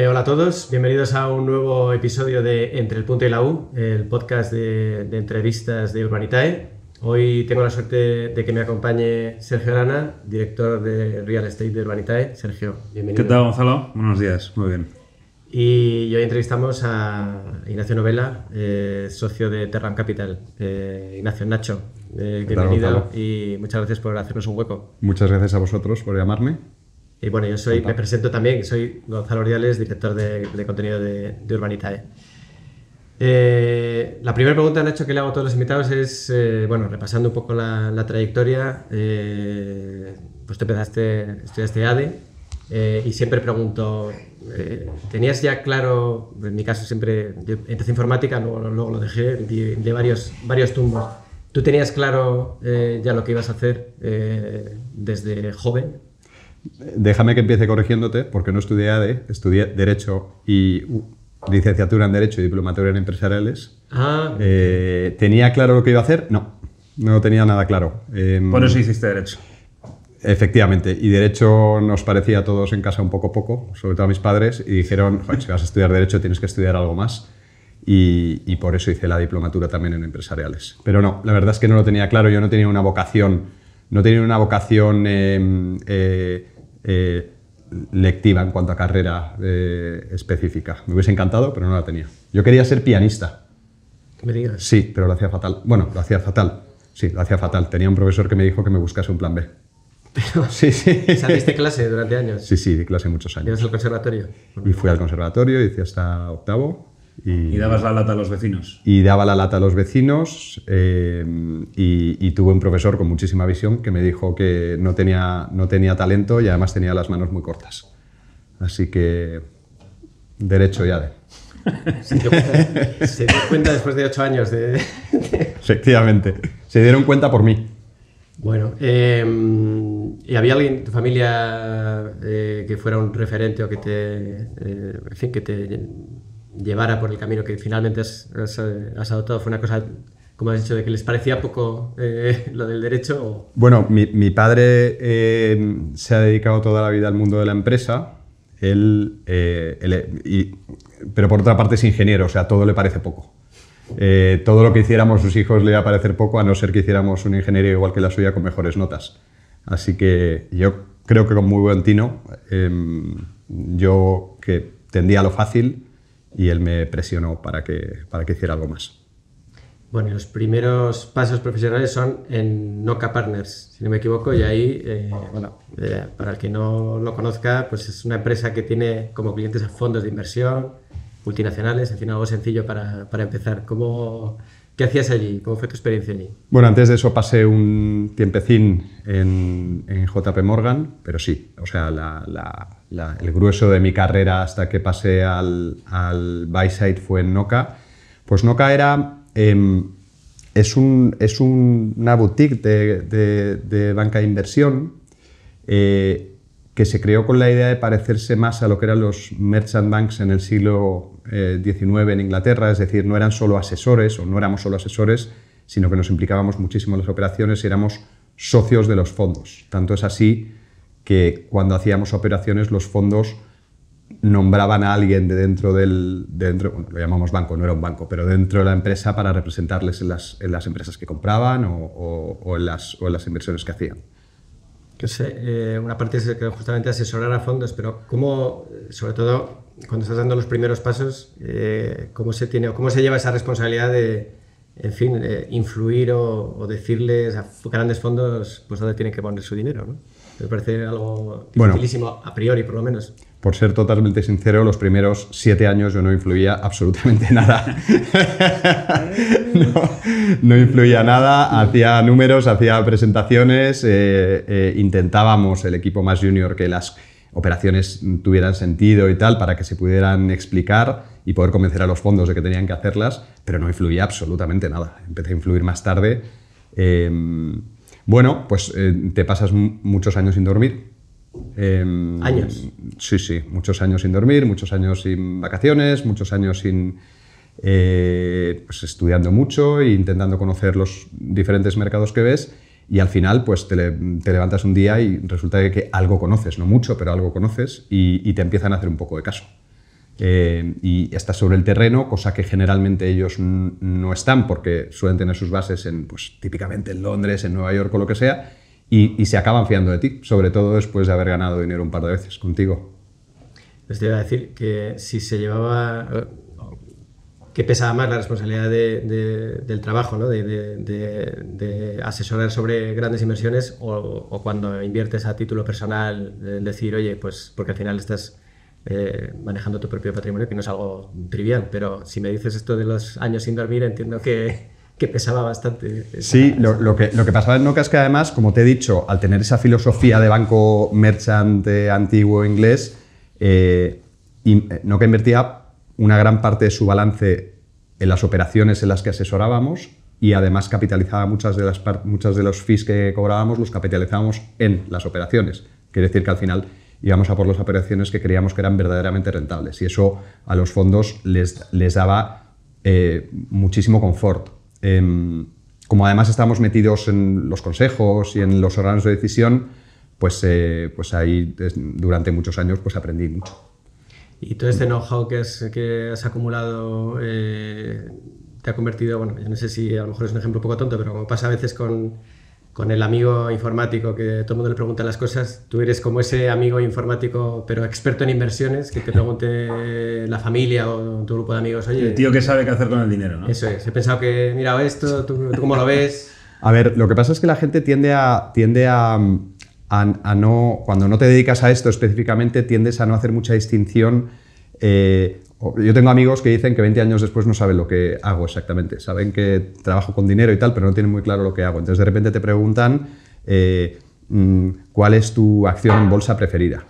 Eh, hola a todos, bienvenidos a un nuevo episodio de Entre el Punto y la U, el podcast de, entrevistas de Urbanitae. Hoy tengo la suerte de que me acompañe Sergio Arana, director de Real Estate de Urbanitae. Sergio, bienvenido. ¿Qué tal, Gonzalo? Buenos días, muy bien. Y hoy entrevistamos a Ignacio Novela, eh, socio de terran Capital. Eh, Ignacio, Nacho, bienvenido y muchas gracias por hacernos un hueco. Muchas gracias a vosotros por llamarme y bueno, yo soy, me presento también, soy Gonzalo Oriales, director de, contenido de, de Urbanitae. Eh, la primera pregunta, hecho, que le hago a todos los invitados es, eh, bueno, repasando un poco la, trayectoria, eh, pues te empezaste, estudiaste ADE y siempre pregunto, ¿tenías ya claro, en mi caso siempre, yo empecé informática, luego, lo dejé, de, varios, varios tumbos, ¿tú tenías claro ya lo que ibas a hacer desde joven? déjame que empiece corrigiéndote, porque no estudié ADE, estudié Derecho y uh, licenciatura en Derecho y Diplomatura en Empresariales. Ah. Eh, ¿Tenía claro lo que iba a hacer? No, no tenía nada claro. Em, por eso hiciste Derecho. Efectivamente, y Derecho nos parecía a todos en casa un poco poco, sobre todo a mis padres, y dijeron, si vas a estudiar Derecho tienes que estudiar algo más. y, por eso hice la diplomatura también en empresariales. Pero no, la verdad es que no lo tenía claro, yo no tenía una vocación no tenía una vocación eh, eh, eh, lectiva en cuanto a carrera específica. Me hubiese encantado, pero no la tenía. Yo quería ser pianista. ¿Me digas? Sí, pero lo hacía fatal. Bueno, lo hacía fatal. Sí, lo hacía fatal. Tenía un profesor que me dijo que me buscase un plan B. Pero, sí, sí. clase durante años? Sí, sí, de clase muchos años. Fuiste al conservatorio? Y fui al conservatorio, hice hasta octavo, y, dabas la lata a los vecinos. Y daba la lata a los vecinos eh, y, tuve un profesor con muchísima visión que me dijo que no tenía, no tenía talento y además tenía las manos muy cortas. Así que derecho ya de. ¿Se dio, cuenta, después de ocho años de, Efectivamente, se dieron cuenta por mí. Bueno, em, ¿y había alguien en tu familia eh, que fuera un referente o que te, eh, en fin, que te llevara por el camino que finalmente eh, has, adoptado fue una cosa como has dicho, de que les parecía poco eh, lo del derecho? Bueno, mi, mi padre eh, se ha dedicado toda la vida al mundo de la empresa, él, él y, pero por otra parte es ingeniero, o sea, todo le parece poco. todo lo que hiciéramos sus hijos le iba a parecer poco, a no ser que hiciéramos un ingeniero igual que la suya con mejores notas. Así que yo creo que con muy buen tino, em, yo que tendía a lo fácil, y él me presionó para que, para que hiciera algo más. Bueno, los primeros pasos profesionales son en Noca Partners, si no me equivoco, y ahí, eh, bueno, eh, para el que no lo conozca, pues es una empresa que tiene como clientes a fondos de inversión, multinacionales, en fin, algo sencillo para, para empezar. ¿Cómo, ¿Qué hacías allí? ¿Cómo fue tu experiencia allí? Bueno, antes de eso pasé un tiempecín en, JP Morgan, pero sí, o sea, el grueso de mi carrera hasta que pasé al, al fue en Noca. Pues Noca era, em, es, un, es una boutique de, banca de inversión eh, que se creó con la idea de parecerse más a lo que eran los merchant banks en el siglo XIX eh, en Inglaterra, es decir, no eran solo asesores o no éramos solo asesores, sino que nos implicábamos muchísimo en las operaciones y éramos socios de los fondos. Tanto es así que cuando hacíamos operaciones los fondos nombraban a alguien de dentro del, de dentro, lo llamamos banco, no era un banco, pero dentro de la empresa para representarles en las, empresas que compraban o, las, o en las inversiones que hacían. Yo sé, eh, una parte es justamente asesorar a fondos, pero cómo, sobre todo cuando estás dando los primeros pasos, eh, cómo se tiene o cómo se lleva esa responsabilidad de, en fin, influir o, decirles a grandes fondos pues dónde tienen que poner su dinero, ¿no? Me parece algo dificilísimo a priori, por lo menos por ser totalmente sincero, los primeros siete años yo no influía absolutamente nada. no, influía nada, hacía números, hacía presentaciones, eh, eh, intentábamos el equipo más junior que las operaciones tuvieran sentido y tal, para que se pudieran explicar y poder convencer a los fondos de que tenían que hacerlas, pero no influía absolutamente nada. Empecé a influir más tarde. Em, bueno, pues eh, te pasas muchos años sin dormir, Em, ¿Años? Sí, sí, muchos años sin dormir, muchos años sin vacaciones, muchos años sin... Eh, pues estudiando mucho e intentando conocer los diferentes mercados que ves y al final pues te, levantas un día y resulta que, algo conoces, no mucho, pero algo conoces y, te empiezan a hacer un poco de caso. Em, y estás sobre el terreno, cosa que generalmente ellos no están porque suelen tener sus bases en, pues típicamente en Londres, en Nueva York o lo que sea, y, se acaban fiando de ti, sobre todo después de haber ganado dinero un par de veces contigo. Les pues iba a decir que si se llevaba, que pesaba más la responsabilidad de, del trabajo, ¿no? de, asesorar sobre grandes inversiones o, cuando inviertes a título personal, decir, oye, pues porque al final estás... Eh, manejando tu propio patrimonio, que no es algo trivial, pero si me dices esto de los años sin dormir, entiendo que, que pesaba bastante. Eh, sí, Lo, lo, que, lo que pasaba en Noca es que además, como te he dicho, al tener esa filosofía de banco merchante antiguo inglés, eh, eh Noca invertía una gran parte de su balance en las operaciones en las que asesorábamos y además capitalizaba muchas de las muchas de los fees que cobrábamos los capitalizábamos en las operaciones. Quiere decir que al final íbamos a por las operaciones que creíamos que eran verdaderamente rentables y eso a los fondos les, les daba eh, muchísimo confort Em, como además estamos metidos en los consejos y en los órganos de decisión, pues, eh, pues ahí durante muchos años pues aprendí mucho. Y todo este know-how que, es, que has acumulado eh, te ha convertido, bueno, yo no sé si a lo mejor es un ejemplo un poco tonto, pero como pasa a veces con con el amigo informático que todo el mundo le pregunta las cosas, tú eres como ese amigo informático, pero experto en inversiones, que te pregunte la familia o tu grupo de amigos, oye... El tío que sabe qué hacer con el dinero, ¿no? Eso es, he pensado que, mira esto, ¿tú, cómo lo ves? A ver, lo que pasa es que la gente tiende a... Tiende no, cuando no te dedicas a esto específicamente, tiendes a no hacer mucha distinción eh, yo tengo amigos que dicen que 20 años después no saben lo que hago exactamente. Saben que trabajo con dinero y tal, pero no tienen muy claro lo que hago. Entonces de repente te preguntan eh, mm, cuál es tu acción en bolsa preferida.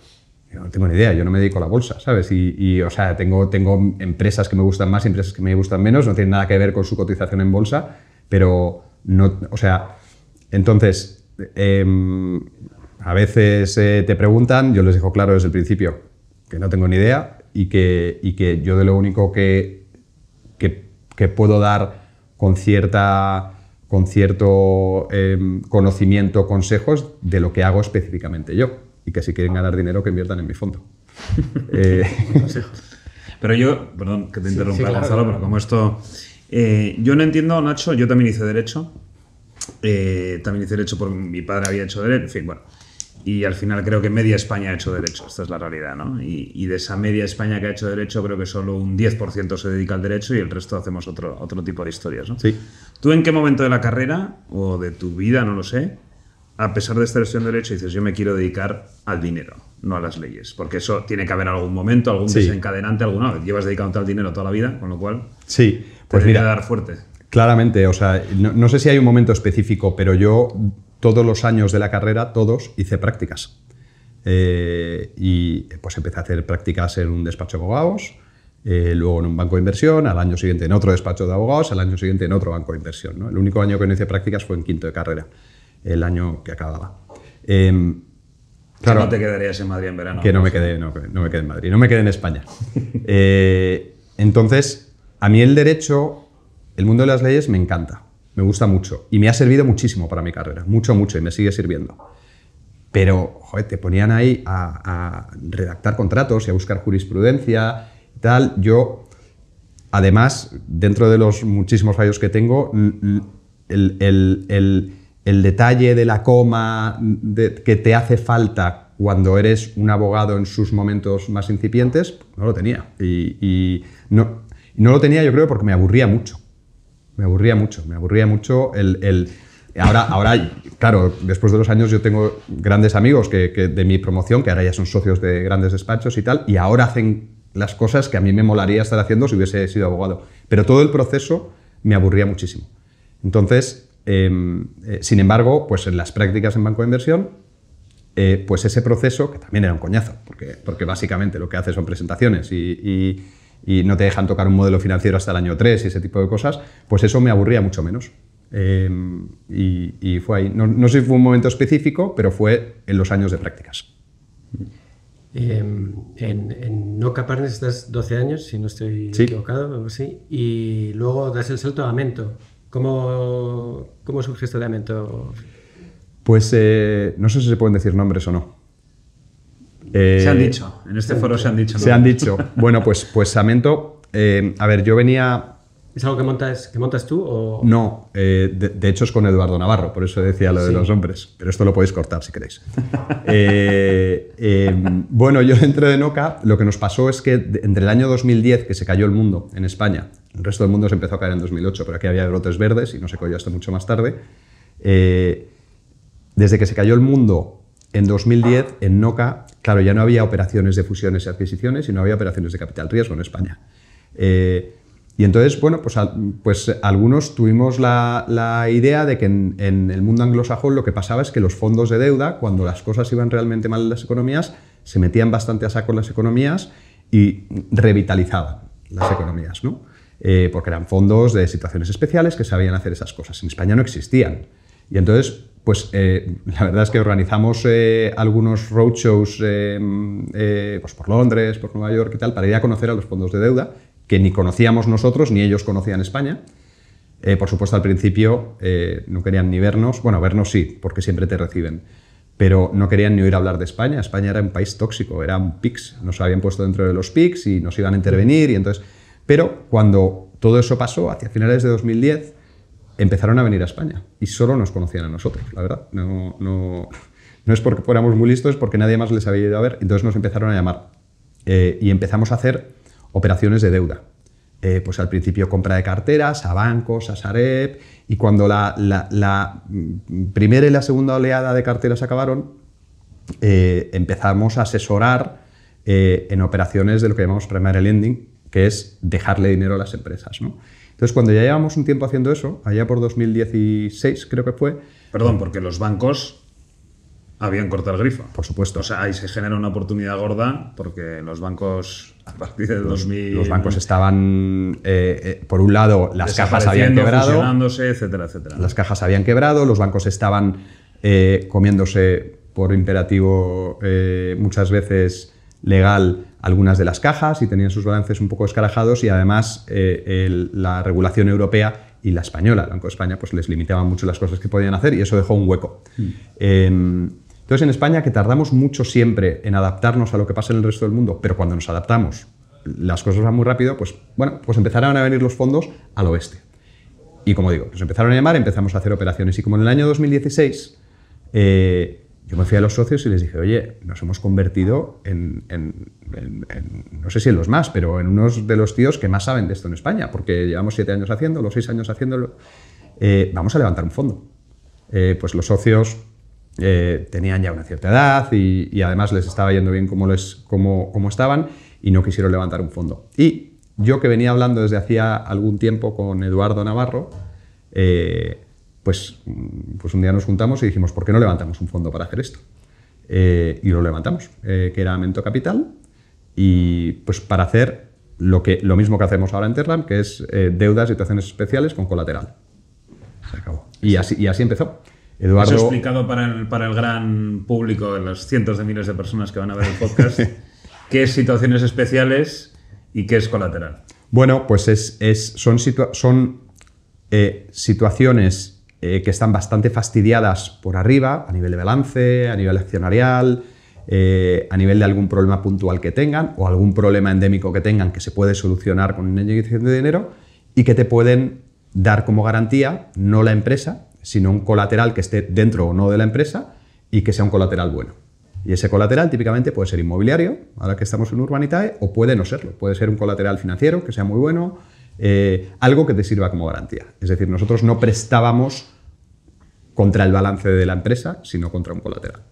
no tengo ni idea, yo no me dedico a la bolsa, ¿sabes? Y, o sea, tengo, tengo empresas que me gustan más, y empresas que me gustan menos, no tiene nada que ver con su cotización en bolsa, pero no, o sea, entonces, em, a veces eh, te preguntan, yo les digo claro desde el principio que no tengo ni idea, y que, y que yo de lo único que, que, puedo dar con, cierta, con cierto em, conocimiento, consejos de lo que hago específicamente yo. Y que si quieren ganar dinero, que inviertan en mi fondo. Eh, pero yo, perdón que te interrumpa, Gonzalo, pero como esto... Eh, yo no entiendo, Nacho, yo también hice derecho. Eh, también hice derecho porque mi padre había hecho derecho. En fin, bueno y al final creo que media España ha hecho derecho, esta es la realidad, ¿no? Y, de esa media España que ha hecho derecho, creo que solo un 10% se dedica al derecho y el resto hacemos otro, otro tipo de historias, ¿no? Sí. ¿Tú en qué momento de la carrera o de tu vida, no lo sé, a pesar de estar estudiando derecho, dices yo me quiero dedicar al dinero, no a las leyes? Porque eso tiene que haber algún momento, algún desencadenante, alguna vez. Llevas dedicándote al dinero toda la vida, con lo cual... Sí, pues te mira, dar fuerte. Claramente, o sea, no sé si hay un momento específico, pero yo todos los años de la carrera, todos, hice prácticas. Eh, y pues empecé a hacer prácticas en un despacho de abogados, eh, luego en un banco de inversión, al año siguiente en otro despacho de abogados, al año siguiente en otro banco de inversión. ¿no? El único año que no hice prácticas fue en quinto de carrera, el año que acababa. Eh, claro, no te quedarías en Madrid en verano. Que no, me quedé, no me quedé en Madrid, no me quedé en España. Eh, entonces, a mí el derecho, el mundo de las leyes me encanta. Me gusta mucho. Y me ha servido muchísimo para mi carrera. Mucho, mucho. Y me sigue sirviendo. Pero, joder, te ponían ahí a, redactar contratos y a buscar jurisprudencia y tal. Yo, además, dentro de los muchísimos fallos que tengo, el, el, detalle de la coma que te hace falta cuando eres un abogado en sus momentos más incipientes, no lo tenía. Y, no, lo tenía yo creo porque me aburría mucho me aburría mucho, me aburría mucho el, el Ahora, ahora, claro, después de los años yo tengo grandes amigos que, de mi promoción, que ahora ya son socios de grandes despachos y tal, y ahora hacen las cosas que a mí me molaría estar haciendo si hubiese sido abogado. Pero todo el proceso me aburría muchísimo. Entonces, em, eh, sin embargo, pues en las prácticas en banco de inversión, eh, pues ese proceso, que también era un coñazo, porque, porque básicamente lo que hace son presentaciones y y no te dejan tocar un modelo financiero hasta el año 3 y ese tipo de cosas, pues eso me aburría mucho menos. Em, y, fue ahí. No, no, sé si fue un momento específico, pero fue en los años de prácticas. Em, en, en Noca estás 12 años, si no estoy equivocado, algo y luego das el salto a Amento. ¿Cómo, surge esto de Amento? Pues eh, no sé si se pueden decir nombres o no. Eh, se han dicho, en este foro se han dicho. Se han dicho. Bueno, pues, pues Samento, eh, a ver, yo venía... ¿Es algo que montas, que montas tú? O... No, eh, de, hecho es con Eduardo Navarro, por eso decía lo de los hombres, pero esto lo podéis cortar si queréis. Em, bueno, yo dentro de Noca lo que nos pasó es que entre el año 2010, que se cayó el mundo en España, el resto del mundo se empezó a caer en 2008, pero aquí había brotes verdes y no se cayó hasta mucho más tarde, desde que se cayó el mundo en 2010, en NOCA, claro, ya no había operaciones de fusiones y adquisiciones y no había operaciones de capital riesgo en España. Eh, y entonces, bueno, pues, pues algunos tuvimos la, idea de que en, el mundo anglosajón lo que pasaba es que los fondos de deuda, cuando las cosas iban realmente mal en las economías, se metían bastante a saco en las economías y revitalizaban las economías, ¿no? Eh, porque eran fondos de situaciones especiales que sabían hacer esas cosas. En España no existían. Y entonces pues eh, la verdad es que organizamos eh, algunos roadshows eh, pues por Londres, por Nueva York y tal, para ir a conocer a los fondos de deuda, que ni conocíamos nosotros ni ellos conocían España. por supuesto, al principio no querían ni vernos, bueno, vernos sí, porque siempre te reciben, pero no querían ni oír hablar de España. España era un país tóxico, era un nos habían puesto dentro de los PICs y nos iban a intervenir, y entonces... Pero cuando todo eso pasó, hacia finales de 2010, empezaron a venir a España y solo nos conocían a nosotros, la verdad. No, no, no es porque fuéramos muy listos, es porque nadie más les había ido a ver. Entonces nos empezaron a llamar eh, y empezamos a hacer operaciones de deuda. Eh, pues al principio compra de carteras, a bancos, a Sareb, y cuando la, primera y la segunda oleada de carteras acabaron, eh, empezamos a asesorar en operaciones de lo que llamamos primary lending, que es dejarle dinero a las empresas. ¿no? Entonces, cuando ya llevamos un tiempo haciendo eso, allá por 2016 creo que fue... Perdón, porque los bancos habían cortado el grifo. Por supuesto. O sea, ahí se genera una oportunidad gorda porque los bancos, a partir de 2000... Los bancos estaban, eh, eh, por un lado, las cajas habían quebrado. etcétera, etcétera. Las cajas habían quebrado, los bancos estaban eh, comiéndose por imperativo muchas veces legal algunas de las cajas y tenían sus balances un poco escarajados y además eh, la regulación europea y la española, el Banco de España, pues les limitaba mucho las cosas que podían hacer y eso dejó un hueco. Mm. Em, entonces en España que tardamos mucho siempre en adaptarnos a lo que pasa en el resto del mundo, pero cuando nos adaptamos las cosas van muy rápido, pues bueno, pues empezaron a venir los fondos al oeste. Y como digo, nos empezaron a llamar, empezamos a hacer operaciones y como en el año 2016 yo me fui a los socios y les dije, oye, nos hemos convertido en, no sé si en los más, pero en unos de los tíos que más saben de esto en España, porque llevamos siete años haciéndolo, seis años haciéndolo. Eh, vamos a levantar un fondo. Eh, pues los socios eh, tenían ya una cierta edad y, además les estaba yendo bien como, les, como, como estaban y no quisieron levantar un fondo. Y yo que venía hablando desde hacía algún tiempo con Eduardo Navarro, pues, mm, pues un día nos juntamos y dijimos, ¿por qué no levantamos un fondo para hacer esto? Eh, y lo levantamos, eh, que era Mento Capital, y pues para hacer lo, que, lo mismo que hacemos ahora en Terram, que es eh, deudas, situaciones especiales con colateral. Se acabó. Y así, así empezó. Eduardo... Eso explicado para el, gran público, los cientos de miles de personas que van a ver el podcast, qué es situaciones especiales y qué es colateral. Bueno, pues es, son, son eh, situaciones eh, que están bastante fastidiadas por arriba, a nivel de balance, a nivel accionarial, eh, a nivel de algún problema puntual que tengan o algún problema endémico que tengan que se puede solucionar con una inyección de dinero y que te pueden dar como garantía no la empresa, sino un colateral que esté dentro o no de la empresa y que sea un colateral bueno. Y ese colateral típicamente puede ser inmobiliario, ahora que estamos en Urbanitae, o puede no serlo. Puede ser un colateral financiero que sea muy bueno, eh, algo que te sirva como garantía. Es decir, nosotros no prestábamos contra el balance de la empresa, sino contra un colateral.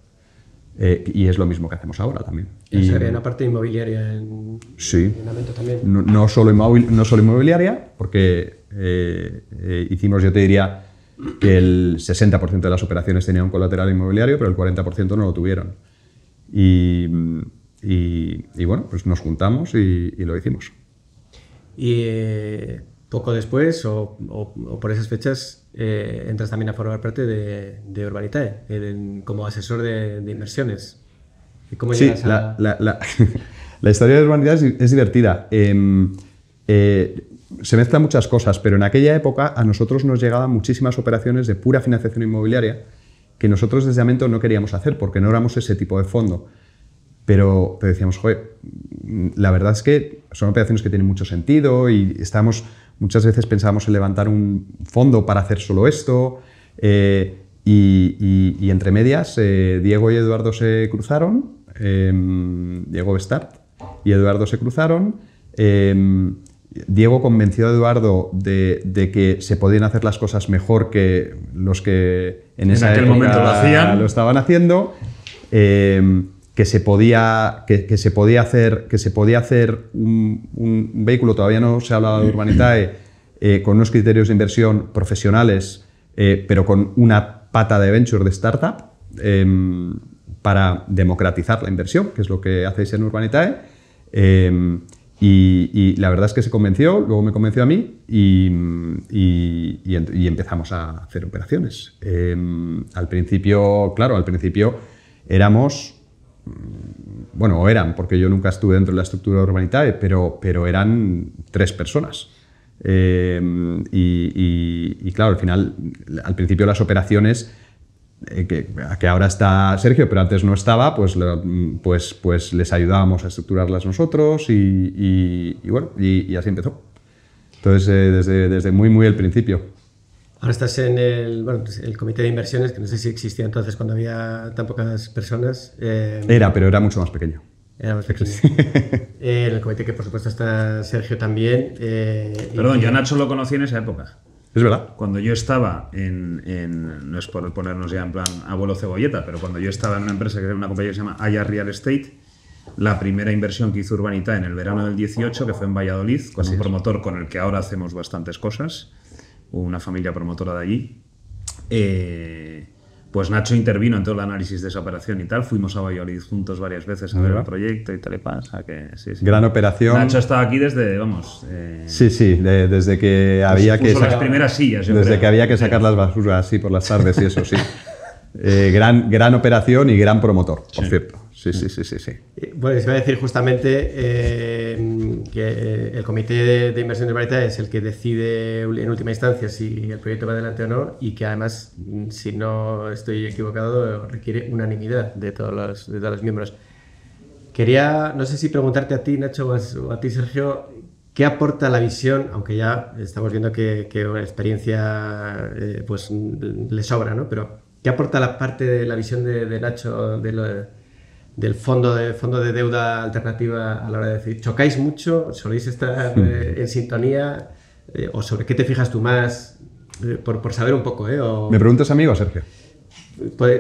Eh, y es lo mismo que hacemos ahora también. Y, sería una parte inmobiliaria en, sí. también. No, no, solo no, solo inmobiliaria, porque eh, hicimos, yo te diría, que el 60% de las operaciones tenían un colateral inmobiliario, pero el 40% no lo tuvieron. Y, bueno, pues nos juntamos y lo hicimos. Y eh, poco después, o, por esas fechas, eh, entras también a formar parte de, de Urbanitae, eh, como asesor de, inversiones. cómo sí, la, historia de Urbanitae es, divertida. Em, se mezclan muchas cosas, pero en aquella época a nosotros nos llegaban muchísimas operaciones de pura financiación inmobiliaria que nosotros desde Amento no queríamos hacer porque no éramos ese tipo de fondo. Pero te decíamos, joder, la verdad es que son operaciones que tienen mucho sentido y estamos, muchas veces pensábamos en levantar un fondo para hacer solo esto. Eh, y, entre medias, eh, Diego y Eduardo se cruzaron, em, Diego Bestart y Eduardo se cruzaron. Em, Diego convenció a Eduardo de, que se podían hacer las cosas mejor que los que en, en ese momento lo, lo estaban haciendo. Em, que se podía, que, se podía hacer, que se podía hacer un, vehículo, todavía no se ha hablado de Urbanitae, eh, con unos criterios de inversión profesionales, eh, pero con una pata de venture de startup em, para democratizar la inversión, que es lo que hacéis en Urbanitae. Em, y, la verdad es que se convenció, luego me convenció a mí y, empezamos a hacer operaciones. Em, al principio, claro, al principio éramos bueno, eran, porque yo nunca estuve dentro de la estructura de pero, pero eran tres personas. Eh, y, claro, al final, al principio las operaciones, eh, que, ahora está Sergio, pero antes no estaba, pues, pues, pues les ayudábamos a estructurarlas nosotros y, bueno, y, así empezó. Entonces, eh, desde, desde muy, muy el principio. Ahora estás en pues, el, comité de inversiones, que no sé si existía entonces cuando había tan pocas personas. Eh, era, pero era mucho más pequeño. Era más pequeño. Eh, en el comité que por supuesto está Sergio también. Eh, Perdón, yo a Nacho lo conocí en esa época. Es verdad. Cuando yo estaba en, en, no es por ponernos ya en plan abuelo cebolleta, pero cuando yo estaba en una empresa que era una compañía que se llama Aya Real Estate, la primera inversión que hizo Urbanita en el verano del 18, que fue en Valladolid, con un promotor con el que ahora hacemos bastantes cosas una familia promotora de allí. Eh, pues Nacho intervino en todo el análisis de esa operación y tal. Fuimos a Valladolid juntos varias veces a ver el proyecto y tal y pasa. Que, sí, sí. Gran operación. Nacho estaba aquí desde, vamos. Eh, sí, sí, desde que había que. Sacar, las primeras sillas, Desde que había que sacar las basuras así por las tardes y eso, sí. Eh, gran, gran operación y gran promotor, por cierto. Sí, sí, sí, sí. sí. Eh, bueno, se va a decir justamente eh, que el comité de, inversión de variedad es el que decide en última instancia si el proyecto va adelante o no y que además, si no estoy equivocado, requiere unanimidad de todos los, de todos los miembros. Quería, no sé si preguntarte a ti, Nacho, o a ti, Sergio, ¿Qué aporta la visión? Aunque ya estamos viendo que, que experiencia eh, pues le sobra, ¿no? Pero ¿qué aporta la parte de la visión de, de Nacho de, lo, de del fondo de, fondo de deuda alternativa a la hora de decir, ¿chocáis mucho? ¿Soléis estar eh, en sintonía? Eh, ¿O sobre qué te fijas tú más? Eh, por, por, saber un poco, ¿eh? ¿Me preguntas a mí o a Sergio?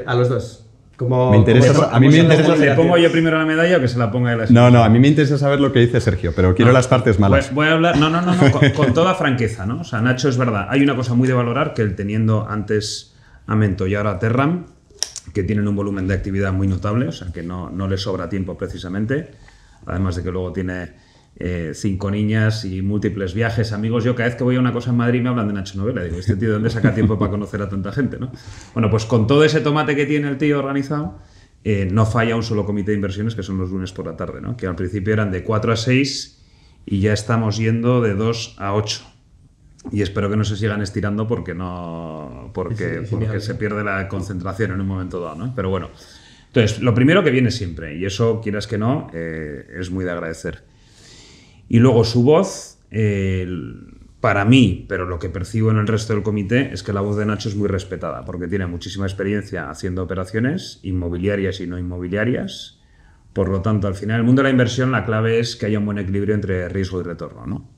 a los dos. Como, me interesa, a mí me interesa, ¿Le pongo yo primero la medalla o que se la ponga él? No, no, a mí me interesa saber lo que dice Sergio, pero quiero las partes malas. Pues voy a hablar, no, no, no, con, toda franqueza, ¿no? O sea, Nacho, es verdad, hay una cosa muy de valorar que el teniendo antes a Mento y ahora a Terram, que tienen un volumen de actividad muy notable, o sea que no, no les sobra tiempo precisamente, además de que luego tiene eh, cinco niñas y múltiples viajes, amigos. Yo cada vez que voy a una cosa en Madrid me hablan de Nacho Novela, digo, este tío dónde saca tiempo para conocer a tanta gente, ¿no? Bueno, pues con todo ese tomate que tiene el tío organizado, eh, no falla un solo comité de inversiones, que son los lunes por la tarde, ¿no? que al principio eran de 4 a 6 y ya estamos yendo de 2 a 8 y espero que no se sigan estirando porque no porque, porque se pierde la concentración en un momento dado, ¿no? Pero bueno, entonces, lo primero que viene siempre, y eso quieras que no, eh, es muy de agradecer. Y luego su voz, para mí, pero lo que percibo en el resto del comité, es que la voz de Nacho es muy respetada, porque tiene muchísima experiencia haciendo operaciones inmobiliarias y no inmobiliarias. Por lo tanto, al final, en el mundo de la inversión, la clave es que haya un buen equilibrio entre riesgo y retorno, ¿no?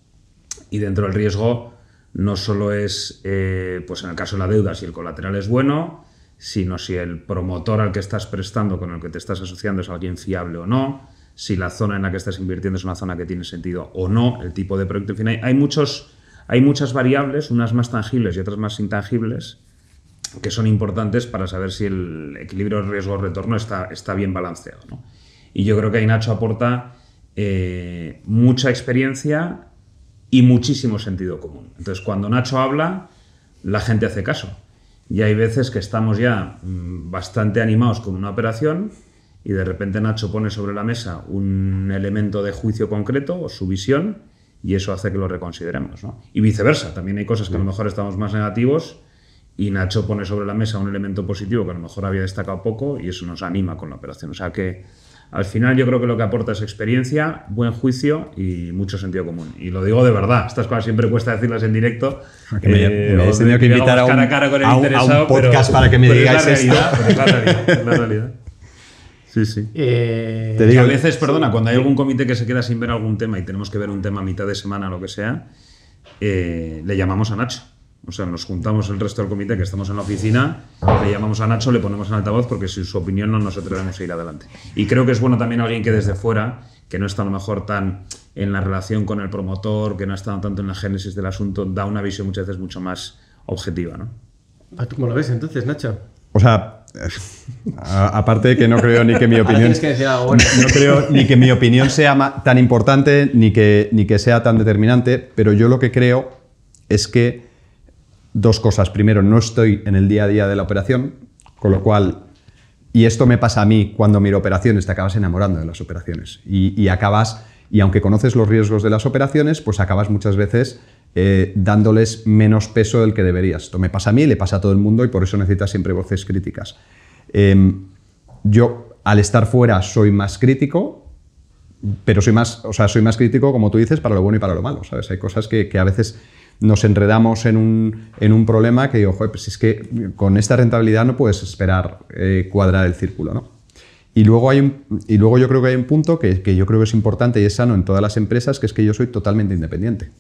Y dentro del riesgo, no solo es, eh, pues en el caso de la deuda, si el colateral es bueno, sino si el promotor al que estás prestando, con el que te estás asociando, es alguien fiable o no, si la zona en la que estás invirtiendo es una zona que tiene sentido o no, el tipo de proyecto. En fin, hay, muchos, hay muchas variables, unas más tangibles y otras más intangibles, que son importantes para saber si el equilibrio riesgo-retorno está, está bien balanceado. Y yo creo que ahí Nacho aporta eh, mucha experiencia y muchísimo sentido común. Entonces, cuando Nacho habla, la gente hace caso. Y hay veces que estamos ya mm, bastante animados con una operación y de repente Nacho pone sobre la mesa un elemento de juicio concreto o su visión y eso hace que lo reconsideremos. Y viceversa, también hay cosas que a lo mejor estamos más negativos y Nacho pone sobre la mesa un elemento positivo que a lo mejor había destacado poco y eso nos anima con la operación. O sea que al final yo creo que lo que aporta es experiencia, buen juicio y mucho sentido común. Y lo digo de verdad, estas cosas siempre cuesta decirlas en directo. Ah, me, eh, tenido que invitar a un, podcast para que me digáis realidad, esto. Sí, sí. Eh, a veces, perdona, cuando hay algún comité que se queda sin ver algún tema y tenemos que ver un tema a mitad de semana o lo que sea, eh, le llamamos a Nacho o sea, nos juntamos el resto del comité que estamos en la oficina, le llamamos a Nacho, le ponemos en altavoz porque sin su opinión no nos atrevemos a ir adelante. Y creo que es bueno también alguien que desde fuera, que no está a lo mejor tan en la relación con el promotor, que no está tanto en la génesis del asunto, da una visión muchas veces mucho más objetiva. Ah, ¿Tú cómo lo ves entonces, Nacho? O sea, aparte de que no creo ni que mi ah, opinión creo ni que mi opinión sea tan importante ni que, ni que sea tan determinante, pero yo lo que creo es que dos cosas. Primero, no estoy en el día a día de la operación, con lo cual, y esto me pasa a mí cuando miro operaciones, te acabas enamorando de las operaciones y, acabas, y aunque conoces los riesgos de las operaciones, pues acabas muchas veces eh, dándoles menos peso del que deberías. Esto me pasa a mí, le pasa a todo el mundo y por eso necesitas siempre voces críticas. Em, yo, al estar fuera, soy más crítico, pero soy más, o sea, soy más crítico, como tú dices, para lo bueno y para lo malo, ¿sabes? Hay cosas que a veces nos enredamos en un, problema que digo, pues es que con esta rentabilidad no puedes esperar eh, cuadrar el círculo, Y luego, hay y luego yo creo que hay un punto que, yo creo que es importante y es sano en todas las empresas, que es que yo soy totalmente independiente.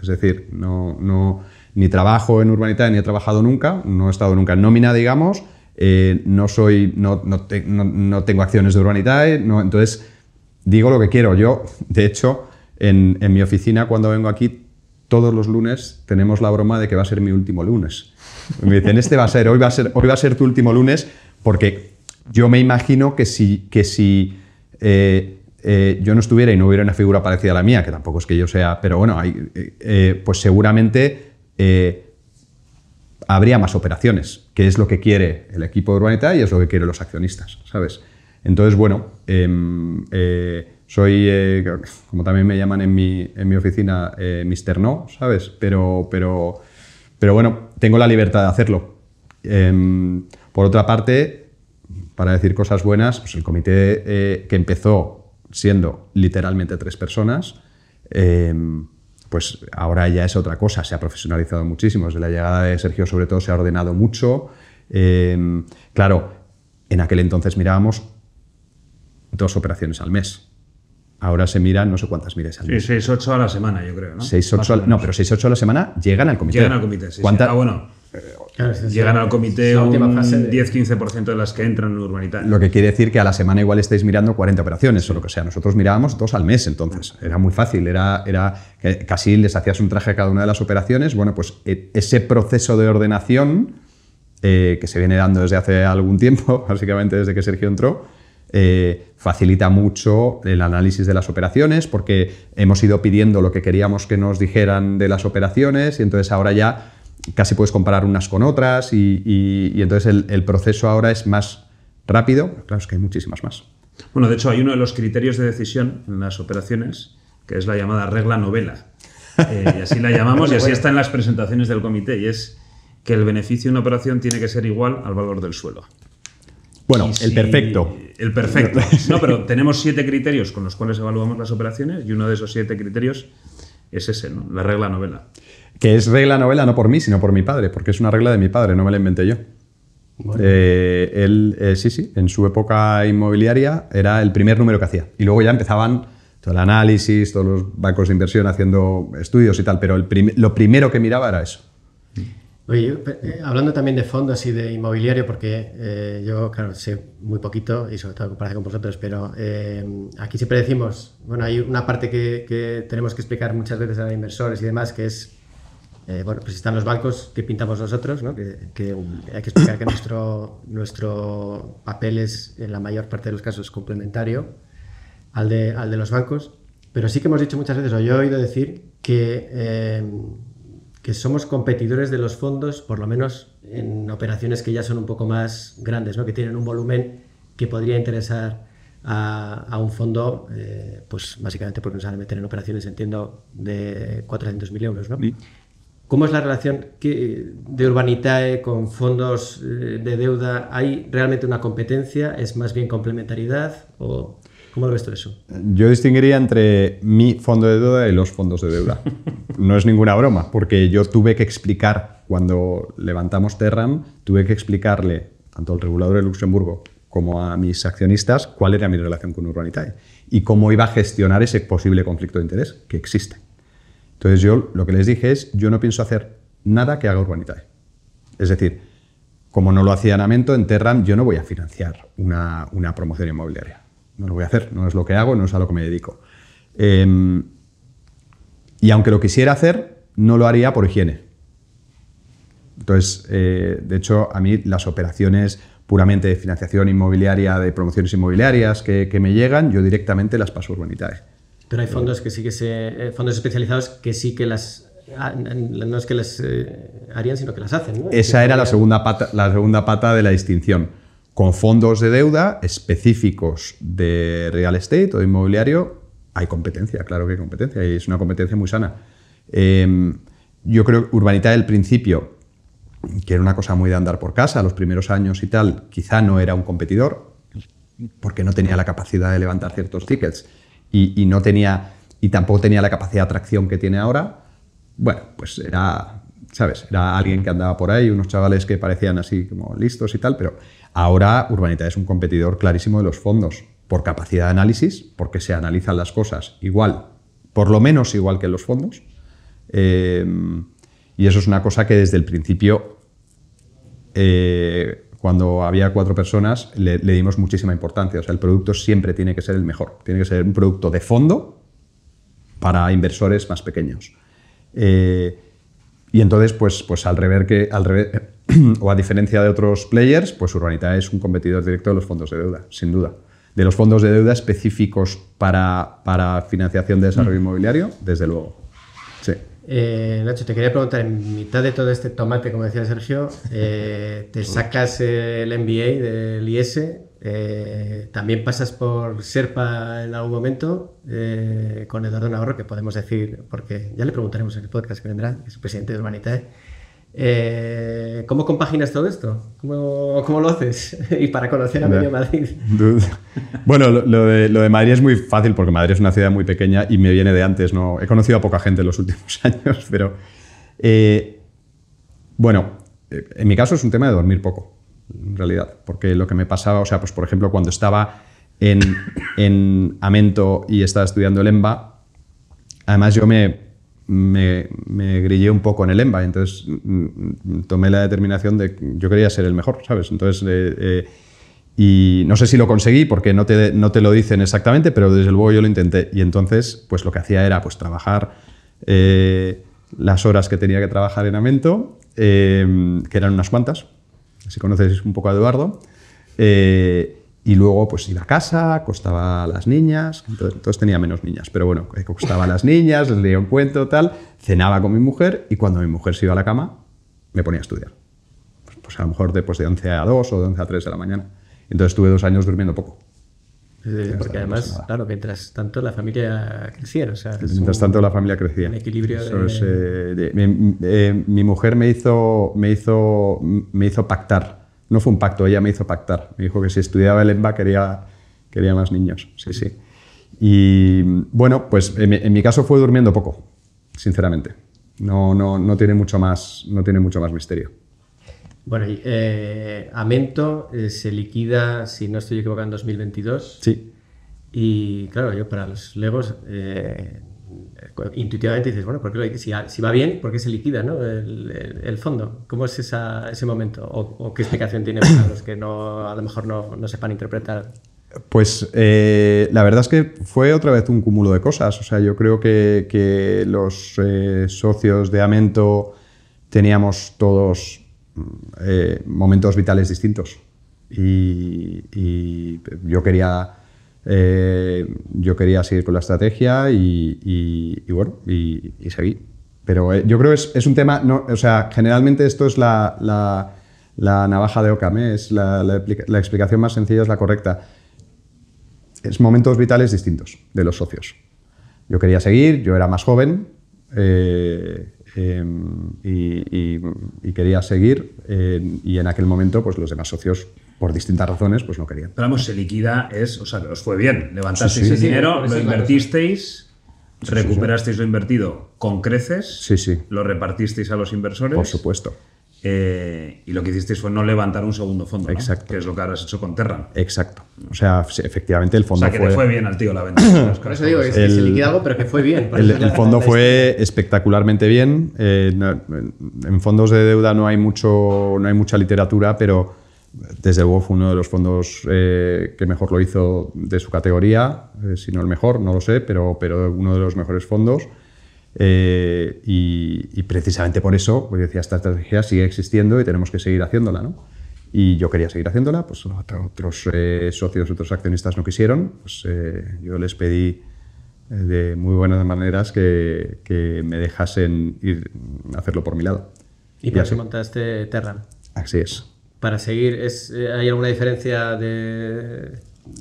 Es decir, no, ni trabajo en Urbanitae, ni he trabajado nunca, no he estado nunca en nómina, digamos, eh, no, soy, no, tengo acciones de Urbanitae, no, entonces digo lo que quiero. Yo, de hecho, en, en mi oficina cuando vengo aquí todos los lunes tenemos la broma de que va a ser mi último lunes. Me dicen, este va a ser, hoy va a ser, hoy va a ser tu último lunes, porque yo me imagino que si, que eh, eh, yo no estuviera y no hubiera una figura parecida a la mía, que tampoco es que yo sea, pero bueno, eh, pues seguramente habría más operaciones, que es lo que quiere el equipo de Urbanita y es lo que quieren los accionistas, ¿sabes? Entonces, bueno, em, soy, eh, como también me llaman en mi, oficina, eh, Mr. No, ¿sabes? Pero, pero, pero bueno, tengo la libertad de hacerlo. Em, por otra parte, para decir cosas buenas, pues el comité eh, que empezó siendo literalmente tres personas, em, pues ahora ya es otra cosa, se ha profesionalizado muchísimo. Desde la llegada de Sergio, sobre todo, se ha ordenado mucho. Em, claro, en aquel entonces mirábamos dos operaciones al mes. Ahora se miran no sé cuántas miles al mes. Sí, 6, 8 a la semana, yo creo, ¿no? no, pero 6, 8 a la semana llegan al comité. Llegan al comité, sí. Ah, bueno. llegan al comité un 10-15% de las que entran en urbanidad Lo que quiere decir que a la semana igual estáis mirando 40 operaciones o lo que sea. Nosotros mirábamos dos al mes, entonces. Ah. Era muy fácil, era, era casi les hacías un traje a cada una de las operaciones. Bueno, pues e, ese proceso de ordenación eh, que se viene dando desde hace algún tiempo, básicamente desde que Sergio entró, eh, facilita mucho el análisis de las operaciones porque hemos ido pidiendo lo que queríamos que nos dijeran de las operaciones y entonces ahora ya casi puedes comparar unas con otras y, entonces el, proceso ahora es más rápido, claro es que hay muchísimas más. Bueno, de hecho hay uno de los criterios de decisión en las operaciones que es la llamada regla novela. Eh, y así la llamamos y así está en las presentaciones del comité y es que el beneficio de una operación tiene que ser igual al valor del suelo. Bueno, el perfecto. El perfecto. No, pero tenemos siete criterios con los cuales evaluamos las operaciones y uno de esos siete criterios es ese, ¿no? La regla novela. Que es regla novela no por mí, sino por mi padre, porque es una regla de mi padre, no me la inventé yo. Eh, él, eh, sí, sí, en su época inmobiliaria era el primer número que hacía. Y luego ya empezaban todo el análisis, todos los bancos de inversión haciendo estudios y tal, pero lo primero que miraba era eso. Oye, eh, hablando también de fondos y de inmobiliario, porque eh, yo, claro, sé muy poquito y sobre todo comparado con vosotros, pero eh, aquí siempre decimos, bueno, hay una parte que, tenemos que explicar muchas veces a los inversores y demás, que es, bueno, pues están los bancos que pintamos nosotros, ¿no? Que, que, hay que explicar que nuestro, nuestro papel es, en la mayor parte de los casos, complementario al de, al de los bancos, pero sí que hemos dicho muchas veces, o yo he oído decir, que que somos competidores de los fondos, por lo menos en operaciones que ya son un poco más grandes, ¿no? que tienen un volumen que podría interesar a, un fondo, eh, pues básicamente porque nos van a meter en operaciones, entiendo, de 400.000 euros. ¿Cómo es la relación de Urbanitae con fondos eh, de deuda? ¿Hay realmente una competencia? ¿Es más bien complementariedad? ¿O ¿Cómo lo ves tú eso? Yo distinguiría entre mi fondo de deuda y los fondos de deuda. no es ninguna broma, porque yo tuve que explicar, cuando levantamos Terram, tuve que explicarle tanto al regulador de Luxemburgo como a mis accionistas cuál era mi relación con Urbanitae y cómo iba a gestionar ese posible conflicto de interés que existe. Entonces yo lo que les dije es, yo no pienso hacer nada que haga Urbanitae. Es decir, como no lo hacía en en Terram yo no voy a financiar una promoción inmobiliaria no lo voy a hacer, no es lo que hago, no es a lo que me dedico. Em, y aunque lo quisiera hacer, no lo haría por higiene. Entonces, eh, de hecho, a mí las operaciones puramente de financiación inmobiliaria, de promociones inmobiliarias que, me llegan, yo directamente las paso a Urbanitae. Pero hay fondos que sí que se, eh, fondos especializados que sí que las ah, no es que las eh, harían, sino que las hacen. Esa era la segunda la segunda pata de la distinción con fondos de deuda específicos de real estate o de inmobiliario, hay competencia, claro que hay competencia, y es una competencia muy sana. Em, yo creo que Urbanita del principio, que era una cosa muy de andar por casa, los primeros años y tal, quizá no era un competidor, porque no tenía la capacidad de levantar ciertos tickets y, y no tenía, y tampoco tenía la capacidad de atracción que tiene ahora. Bueno, pues era ¿sabes? Era alguien que andaba por ahí, unos chavales que parecían así como listos y tal, pero Ahora Urbanita es un competidor clarísimo de los fondos por capacidad de análisis, porque se analizan las cosas igual, por lo menos igual que los fondos. Eh, y eso es una cosa que desde el principio, eh, cuando había cuatro personas, le, dimos muchísima importancia. O sea, el producto siempre tiene que ser el mejor. Tiene que ser un producto de fondo para inversores más pequeños. Eh, y entonces, pues, pues al, revés que, al revés, o a diferencia de otros players, pues Urbanita es un competidor directo de los fondos de deuda, sin duda. De los fondos de deuda específicos para, para financiación de desarrollo mm. inmobiliario, desde luego. Sí. Eh, Nacho, te quería preguntar, en mitad de todo este tomate, como decía Sergio, eh, te sacas el MBA del IS, eh, también pasas por Serpa en algún momento con Eduardo Navarro, que podemos decir, porque ya le preguntaremos en el podcast que vendrá, que es presidente de Urbanita. Eh, ¿Cómo compaginas todo esto? ¿Cómo, lo haces? y para conocer a medio Madrid. bueno, lo, de, Madrid es muy fácil porque Madrid es una ciudad muy pequeña y me viene de antes. ¿no? He conocido a poca gente en los últimos años, pero. Eh, bueno, eh, en mi caso es un tema de dormir poco, en realidad. Porque lo que me pasaba, o sea, pues por ejemplo, cuando estaba en, en Amento y estaba estudiando el EMBA, además yo me me, grillé un poco en el EMBA, entonces mm, mm, tomé la determinación de que yo quería ser el mejor, ¿sabes? Entonces, eh, eh, y no sé si lo conseguí porque no te, no te lo dicen exactamente, pero desde luego yo lo intenté. Y entonces, pues lo que hacía era pues trabajar eh, las horas que tenía que trabajar en Amento, que eran unas cuantas, si conoces un poco a Eduardo. Y luego pues iba a casa, costaba a las niñas, entonces, tenía menos niñas, pero bueno, eh, costaba a las niñas, les leía un cuento, tal, cenaba con mi mujer y cuando mi mujer se iba a la cama me ponía a estudiar. Pues, pues a lo mejor de, pues de 11 a 2 o de 11 a 3 de la mañana. Entonces tuve dos años durmiendo poco. porque además, claro, mientras tanto la familia crecía. O mientras tanto la familia crecía. mi, eh, eh, mi, mujer me hizo, me, hizo, me hizo pactar no fue un pacto, ella me hizo pactar. Me dijo que si estudiaba el EMBA quería, quería más niños. Sí, sí. Y bueno, pues en mi, caso fue durmiendo poco, sinceramente. No, no, no, tiene, mucho más, no tiene mucho más misterio. Bueno, eh, Amento eh, se liquida, si no estoy equivocado, en 2022. Sí. Y claro, yo para los Legos eh, eh, intuitivamente dices, bueno, porque Si, va bien, porque qué se liquida el, fondo? ¿Cómo es ese momento? ¿O, qué explicación tiene para los que no, a lo mejor no, no sepan interpretar? Pues eh, la verdad es que fue otra vez un cúmulo de cosas. O sea, yo creo que, los eh, socios de Amento teníamos todos mm, momentos vitales distintos. y yo quería eh, yo quería seguir con la estrategia y, y, bueno, y, seguí. Pero eh, yo creo que es, un tema, no, o sea, generalmente esto es la, la, la navaja de ocamés ¿eh? es la, explicación más sencilla, es la correcta. Es momentos vitales distintos de los socios. Yo quería seguir, yo era más joven em, y, quería seguir y en aquel momento pues los demás socios por distintas razones, pues no querían. Pero vamos, se liquida, es, o sea, os fue bien. Levantasteis el dinero, lo invertisteis, recuperasteis lo invertido con creces, lo repartisteis a los inversores. Por supuesto. Eh, y lo que hicisteis fue no levantar un segundo fondo, Exacto. que es lo que habrás hecho con Terran. Exacto. O sea, efectivamente el fondo fue... O sea, que le fue bien al tío la venta. por eso digo, se liquida algo, pero que fue bien. El, fondo fue espectacularmente bien. Eh, en fondos de deuda no hay, mucho, no hay mucha literatura, pero desde luego fue uno de los fondos eh, que mejor lo hizo de su categoría, eh, si no el mejor, no lo sé, pero, pero uno de los mejores fondos. Eh, y, precisamente por eso, pues decía, esta estrategia sigue existiendo y tenemos que seguir haciéndola. Y yo quería seguir haciéndola, pues otros socios, otros accionistas no quisieron. Pues, yo les pedí de muy buenas maneras que, me dejasen ir a hacerlo por mi lado. Y, y por eso montaste Terran. Así es para seguir? Eh, ¿Hay alguna diferencia de,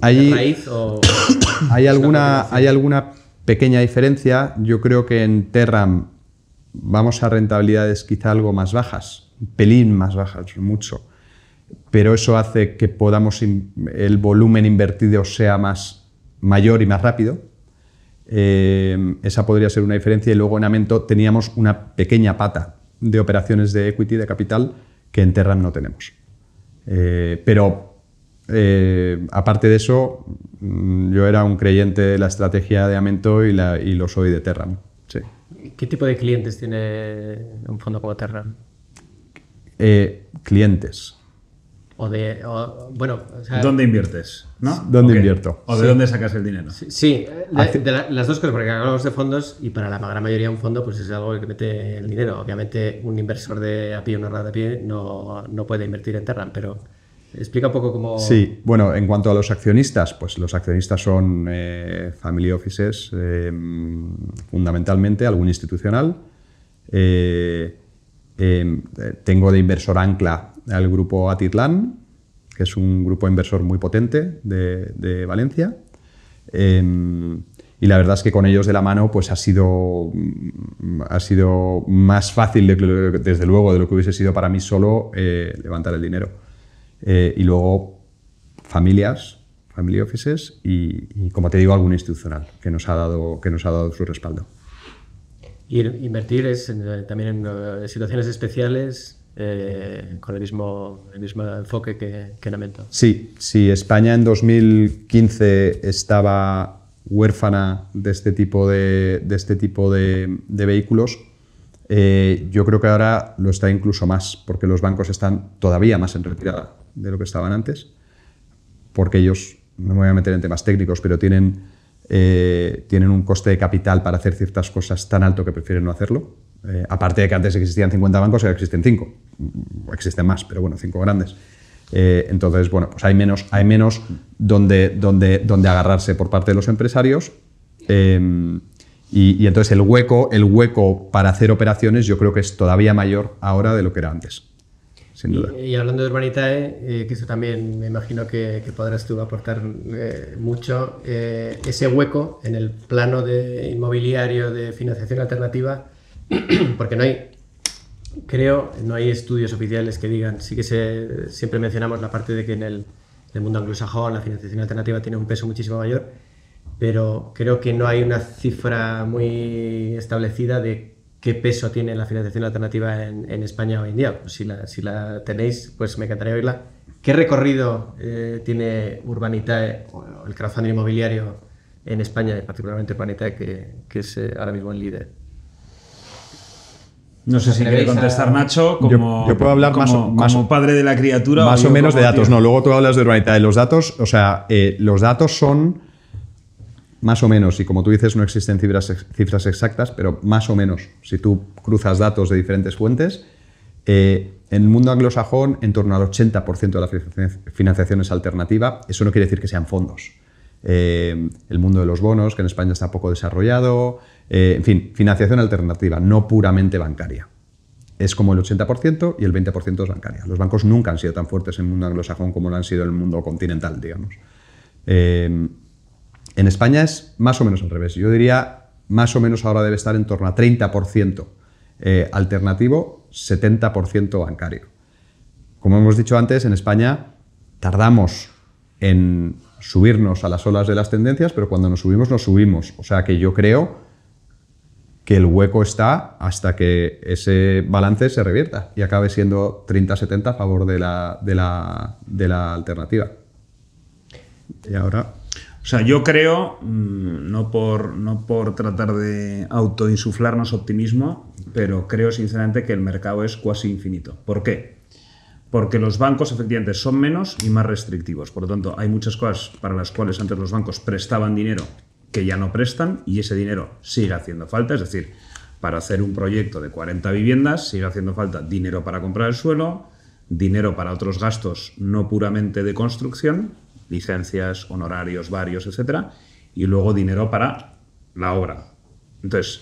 raíz? O, hay, alguna, hay alguna pequeña diferencia. Yo creo que en Terram vamos a rentabilidades quizá algo más bajas, un pelín más bajas, mucho. Pero eso hace que podamos el volumen invertido sea más mayor y más rápido. Eh, esa podría ser una diferencia. Y luego en Amento teníamos una pequeña pata de operaciones de equity, de capital, que en Terram no tenemos. Eh, pero eh, aparte de eso, mm, yo era un creyente de la estrategia de Amento y, lo soy de Terran. Sí. ¿Qué tipo de clientes tiene un fondo como Terran? Eh, clientes de. bueno, o ¿Dónde inviertes? ¿Dónde invierto? ¿O de dónde sacas el dinero? Sí, eh, las dos cosas, porque hablamos de fondos y para la gran mayoría un fondo pues es algo que mete el dinero. Obviamente, un inversor de a pie, una rata de pie, no, puede invertir en Terran, pero. Explica un poco cómo. Sí, bueno, en cuanto a los accionistas, pues los accionistas son eh, family offices, em, fundamentalmente, algún institucional. Eh, em, tengo de inversor ancla al grupo Atitlán, que es un grupo inversor muy potente de, Valencia. Em, y la verdad es que con ellos de la mano pues ha sido, mm, ha sido más fácil, desde luego, de lo que hubiese sido para mí solo eh, levantar el dinero. Eh, y luego familias, family offices y, como te digo, algún institucional que nos ha dado, que nos ha dado su respaldo. Y invertir es eh, también en situaciones especiales eh, con el mismo, el mismo enfoque que, que Sí, si España en 2015 estaba huérfana de este tipo de, este tipo de, vehículos. Eh, yo creo que ahora lo está incluso más, porque los bancos están todavía más en retirada de lo que estaban antes, porque ellos, no me voy a meter en temas técnicos, pero tienen, eh, tienen un coste de capital para hacer ciertas cosas tan alto que prefieren no hacerlo. Eh, aparte de que antes existían 50 bancos, ahora existen 5. Mm, mm, existen más, pero bueno, 5 grandes. Eh, entonces, bueno, pues hay menos, hay menos donde, donde, donde agarrarse por parte de los empresarios. Em, y, entonces el hueco, el hueco para hacer operaciones yo creo que es todavía mayor ahora de lo que era antes. Sin duda. Y, hablando de Urbanitae, eh, que eso también me imagino que, que podrás tú aportar mucho, ese hueco en el plano de inmobiliario de financiación alternativa porque no hay, creo, no hay estudios oficiales que digan, sí que se, siempre mencionamos la parte de que en el, mundo anglosajón la financiación alternativa tiene un peso muchísimo mayor, pero creo que no hay una cifra muy establecida de qué peso tiene la financiación alternativa en, España hoy en día. Pues si, la, tenéis, pues me encantaría oírla. ¿Qué recorrido eh, tiene Urbanitae o el crowdfunding inmobiliario en España, particularmente Urbanitae, que, es eh, ahora mismo el líder? No sé si quiere contestar Nacho como, puedo hablar como, más, padre de la criatura. Más o, menos de datos. No, luego tú hablas de urbanidad. De los datos, o sea, eh, los datos son más o menos, y como tú dices, no existen cifras, exactas, pero más o menos, si tú cruzas datos de diferentes fuentes, eh, en el mundo anglosajón, en torno al 80% de la financiación es alternativa. Eso no quiere decir que sean fondos. Eh, el mundo de los bonos, que en España está poco desarrollado, eh, en fin, financiación alternativa, no puramente bancaria. Es como el 80% y el 20% es bancaria. Los bancos nunca han sido tan fuertes en el mundo anglosajón como lo han sido en el mundo continental, digamos. Eh, en España es más o menos al revés. Yo diría, más o menos ahora debe estar en torno a 30% eh, alternativo, 70% bancario. Como hemos dicho antes, en España tardamos en subirnos a las olas de las tendencias, pero cuando nos subimos, nos subimos. O sea que yo creo que el hueco está hasta que ese balance se revierta y acabe siendo 30-70 a favor de la, alternativa. Y ahora o sea, yo creo, mm, no por, no por tratar de autoinsuflarnos optimismo, pero creo sinceramente que el mercado es cuasi infinito. ¿Por qué? Porque los bancos efectivamente son menos y más restrictivos. Por lo tanto, hay muchas cosas para las cuales antes los bancos prestaban dinero que ya no prestan y ese dinero sigue haciendo falta, es decir, para hacer un proyecto de 40 viviendas sigue haciendo falta dinero para comprar el suelo, dinero para otros gastos no puramente de construcción, licencias, honorarios, varios, etcétera, y luego dinero para la obra. Entonces,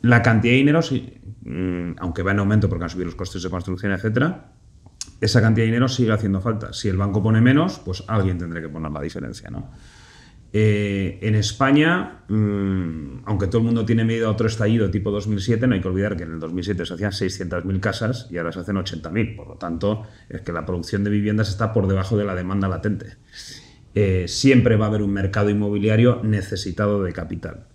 la cantidad de dinero, mm, aunque va en aumento porque han subido los costes de construcción, etcétera, esa cantidad de dinero sigue haciendo falta. Si el banco pone menos, pues alguien tendrá que poner la diferencia, ¿no? Eh, en España, mm, aunque todo el mundo tiene miedo a otro estallido tipo 2007, no hay que olvidar que en el 2007 se hacían 600.000 casas y ahora se hacen 80.000. Por lo tanto, es que la producción de viviendas está por debajo de la demanda latente. Eh, siempre va a haber un mercado inmobiliario necesitado de capital.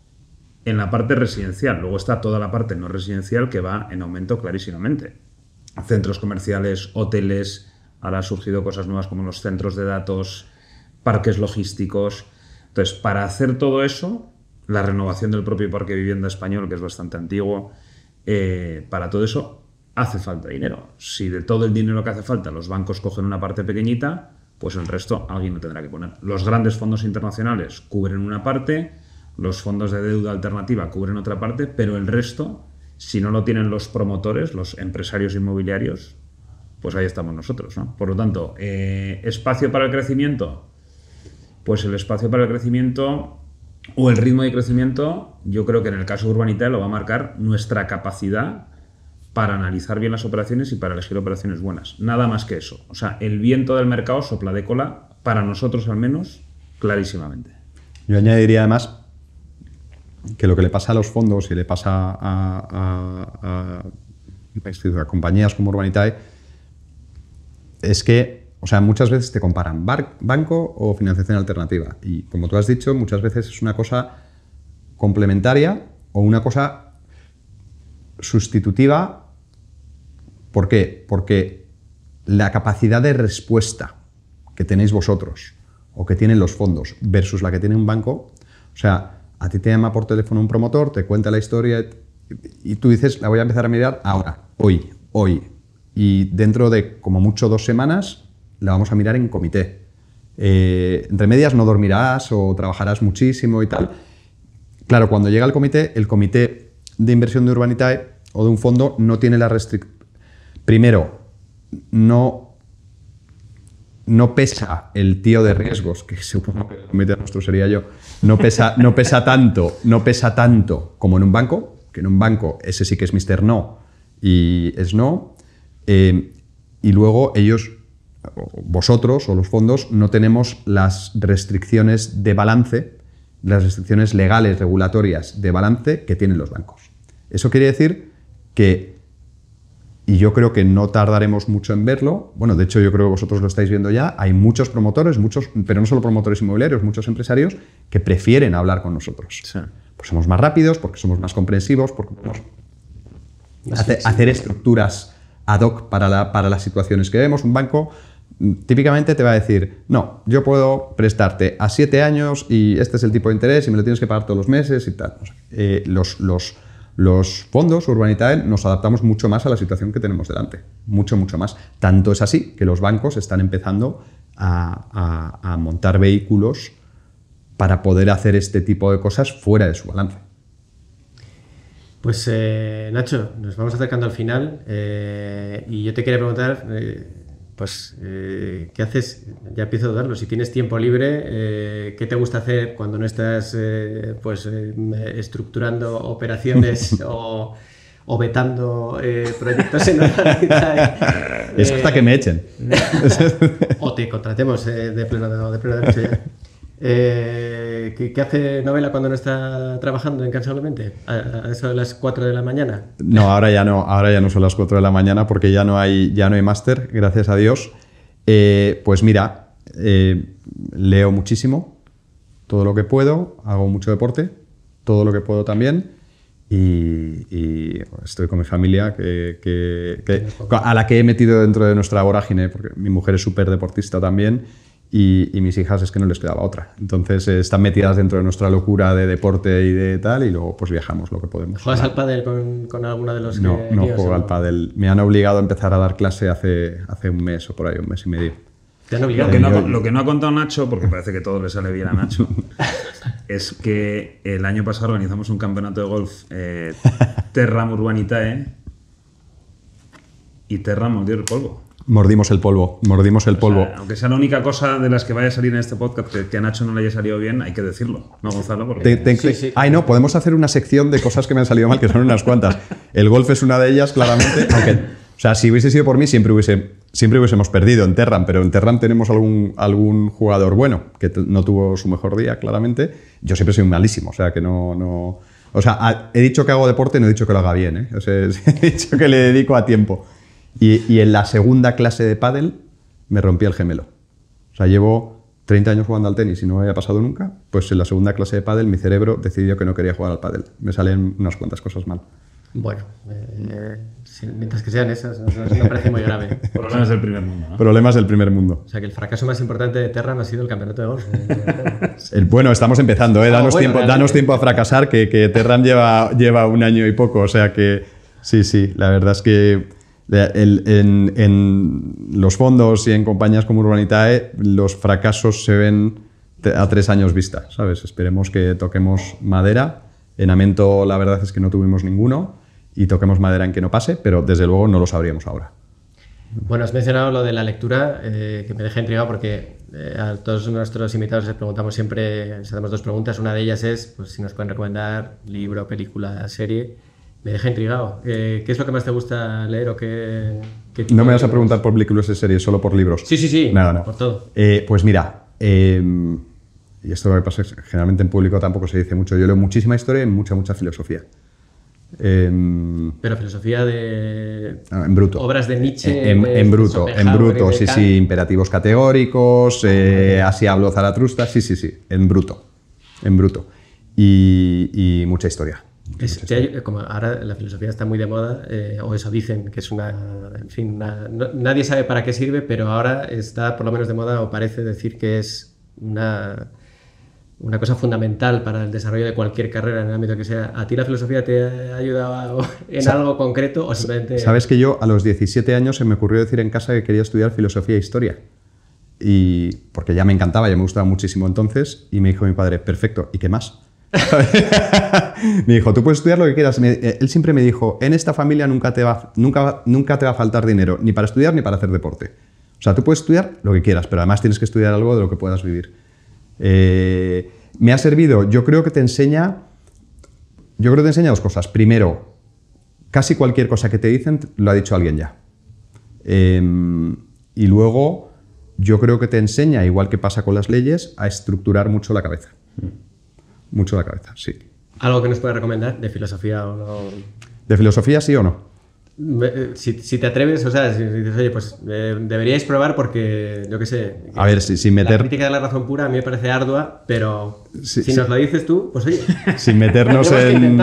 En la parte residencial, luego está toda la parte no residencial que va en aumento clarísimamente. Centros comerciales, hoteles, ahora han surgido cosas nuevas como los centros de datos, parques logísticos entonces, para hacer todo eso, la renovación del propio parque vivienda español, que es bastante antiguo, eh, para todo eso hace falta dinero. Si de todo el dinero que hace falta los bancos cogen una parte pequeñita, pues el resto alguien lo tendrá que poner. Los grandes fondos internacionales cubren una parte, los fondos de deuda alternativa cubren otra parte, pero el resto, si no lo tienen los promotores, los empresarios inmobiliarios, pues ahí estamos nosotros. Por lo tanto, eh, espacio para el crecimiento, pues el espacio para el crecimiento o el ritmo de crecimiento, yo creo que en el caso de Urbanitae lo va a marcar nuestra capacidad para analizar bien las operaciones y para elegir operaciones buenas. Nada más que eso. O sea, el viento del mercado sopla de cola, para nosotros al menos, clarísimamente. Yo añadiría además que lo que le pasa a los fondos y le pasa a, a compañías como Urbanitae es que o sea, muchas veces te comparan banco o financiación alternativa. Y como tú has dicho, muchas veces es una cosa complementaria o una cosa sustitutiva. ¿Por qué? Porque la capacidad de respuesta que tenéis vosotros o que tienen los fondos versus la que tiene un banco, o sea, a ti te llama por teléfono un promotor, te cuenta la historia y tú dices, la voy a empezar a mirar ahora, hoy, hoy. Y dentro de como mucho dos semanas la vamos a mirar en comité. Eh, entre medias no dormirás o trabajarás muchísimo y tal. Claro, cuando llega el comité, el comité de inversión de Urbanitae o de un fondo no tiene la restricción. Primero, no, no pesa el tío de riesgos, que supongo que el comité nuestro sería yo, no pesa, no pesa tanto, no pesa tanto como en un banco, que en un banco ese sí que es mister No y es no. Eh, y luego ellos vosotros o los fondos no tenemos las restricciones de balance, las restricciones legales, regulatorias de balance que tienen los bancos. Eso quiere decir que, y yo creo que no tardaremos mucho en verlo, bueno, de hecho yo creo que vosotros lo estáis viendo ya, hay muchos promotores, muchos, pero no solo promotores inmobiliarios, muchos empresarios que prefieren hablar con nosotros. Pues somos más rápidos, porque somos más comprensivos, porque podemos hacer, estructuras ad hoc para, para las situaciones que vemos. Un banco típicamente te va a decir, no, yo puedo prestarte a siete años y este es el tipo de interés y me lo tienes que pagar todos los meses y tal. Eh, los, los, fondos Urbanitae nos adaptamos mucho más a la situación que tenemos delante, mucho, mucho más. Tanto es así que los bancos están empezando a, montar vehículos para poder hacer este tipo de cosas fuera de su balance. Pues eh, Nacho, nos vamos acercando al final eh, y yo te quería preguntar, pues, eh, ¿qué haces? Ya empiezo a dudarlo. Si tienes tiempo libre, eh, ¿qué te gusta hacer cuando no estás eh, pues, estructurando operaciones o, o, vetando proyectos en Es hasta que me echen. o te contratemos de pleno de, de eh, ¿qué hace novela cuando no está trabajando incansablemente, a, eso de las 4 de la mañana. No, ahora ya no, ahora ya no son las 4 de la mañana porque ya no hay, no hay máster, gracias a Dios. Eh, pues mira, eh, leo muchísimo, todo lo que puedo, hago mucho deporte, todo lo que puedo también. Y, estoy con mi familia, a la que he metido dentro de nuestra vorágine, porque mi mujer es súper deportista también, y, mis hijas es que no les quedaba otra. Entonces eh, están metidas dentro de nuestra locura de deporte y de tal, y luego pues viajamos lo que podemos. ¿Juegas al pádel con, alguna de los No, no juego al pádel. Me han obligado a empezar a dar clase hace, hace un mes o por ahí, un mes y medio. ¿Te han obligado? Lo, que no, lo que no ha contado Nacho, porque parece que todo le sale bien a Nacho, es que el año pasado organizamos un campeonato de golf eh, Terram Urbanitae y Terram mordió el Polvo. Mordimos el polvo, mordimos el polvo. aunque sea la única cosa de las que vaya a salir en este podcast que, a Nacho no le haya salido bien, hay que decirlo, ¿no, Gonzalo? Porque... Ay, no, podemos hacer una sección de cosas que me han salido mal, que son unas cuantas. El golf es una de ellas, claramente. o sea, si hubiese sido por mí, siempre, hubiese, siempre hubiésemos perdido en Terran, pero en terran tenemos algún, algún jugador bueno que no tuvo su mejor día, claramente. Yo siempre soy malísimo, o sea, que no... no o sea, he dicho que hago deporte, no he dicho que lo haga bien, ¿eh? he dicho que le dedico a tiempo. Y, en la segunda clase de pádel me rompí el gemelo. O sea, llevo 30 años jugando al tenis y no me había pasado nunca. Pues en la segunda clase de pádel mi cerebro decidió que no quería jugar al pádel. Me salen unas cuantas cosas mal. Bueno, eh, eh, mientras que sean esas, no, parece muy grave. Problemas del primer mundo. Problemas del primer mundo. O sea que el fracaso más importante de Terran ha sido el campeonato de golf. el, bueno, estamos empezando, ¿eh? Ah, danos, tiempo, danos tiempo a fracasar, que, que Terran lleva, lleva un año y poco. O sea que sí, sí, la verdad es que en, los fondos y en compañías como Urbanitae, los fracasos se ven a tres años vista, ¿sabes? Esperemos que toquemos madera. En Amento la verdad es que no tuvimos ninguno y toquemos madera en que no pase, pero desde luego no lo sabríamos ahora. Bueno, has mencionado lo de la lectura, eh, que me deja intrigado porque eh, a todos nuestros invitados les preguntamos siempre, les hacemos dos preguntas. Una de ellas es pues, si nos pueden recomendar libro, película, serie. Me deja intrigado. ¿Qué, es lo que más te gusta leer o qué, No me vas a preguntar por películas de serie, solo por libros. Sí, sí, sí. Nada, nada. Por todo. Eh, pues mira, em, y esto lo que pasa es generalmente en público tampoco se dice mucho. Yo leo muchísima historia y mucha, mucha filosofía. Em, Pero filosofía de. Ah, en bruto. Obras de Nietzsche. En, bruto, en bruto, sí, sí. Imperativos categóricos, eh, así habló Zaratrusta, sí, sí, sí. En bruto. En bruto. y mucha historia. Eh, como ahora la filosofía está muy de moda, eh, o eso dicen, que es una. En fin, nadie sabe para qué sirve, pero ahora está por lo menos de moda, o parece decir que es una, una cosa fundamental para el desarrollo de cualquier carrera en el ámbito que sea. ¿A ti la filosofía te ha ayudado en algo concreto o simplemente.? Sabes que yo a los 17 años se me ocurrió decir en casa que quería estudiar filosofía e historia. Y porque ya me encantaba, ya me gustaba muchísimo entonces, y me dijo mi padre, perfecto, ¿y qué más? me dijo, tú puedes estudiar lo que quieras. Eh, él siempre me dijo, en esta familia nunca te, va, nunca, nunca te va a faltar dinero, ni para estudiar ni para hacer deporte. O sea, tú puedes estudiar lo que quieras, pero además tienes que estudiar algo de lo que puedas vivir. Eh, me ha servido, yo creo que te enseña, yo creo que te enseña dos cosas. Primero, casi cualquier cosa que te dicen lo ha dicho alguien ya. Em, y luego, yo creo que te enseña, igual que pasa con las leyes, a estructurar mucho la cabeza. Mm mucho la cabeza, sí. ¿Algo que nos puedas recomendar de filosofía o no? ¿De filosofía sí o no? Eh, si, te atreves, o sea, si, dices, oye, pues eh, deberíais probar porque, yo qué sé. A ver, sin meter. La crítica de la razón pura a mí me parece ardua, pero si, nos lo dices tú, pues oye. Sin meternos en.